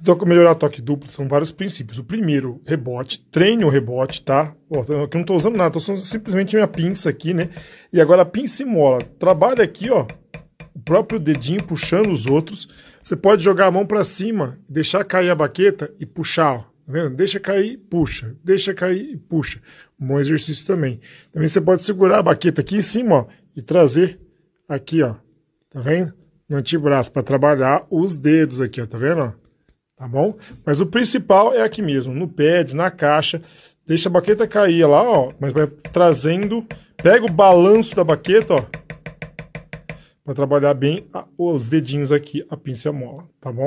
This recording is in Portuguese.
Então, melhorar toque duplo são vários princípios. O primeiro, rebote. Treine o rebote, tá? aqui eu não estou usando nada, estou usando simplesmente minha pinça aqui, né? E agora a pinça e mola. Trabalha aqui, ó, o próprio dedinho puxando os outros. Você pode jogar a mão para cima, deixar cair a baqueta e puxar, ó. Tá vendo? Deixa cair, puxa. Deixa cair e puxa. Um bom exercício também. Também você pode segurar a baqueta aqui em cima, ó, e trazer aqui, ó. Tá vendo? No antebraço, para trabalhar os dedos aqui, ó. Tá vendo? Ó? tá bom? Mas o principal é aqui mesmo, no pad, na caixa. Deixa a baqueta cair lá, ó, mas vai trazendo, pega o balanço da baqueta, ó, para trabalhar bem a, os dedinhos aqui, a pincel mola, tá bom?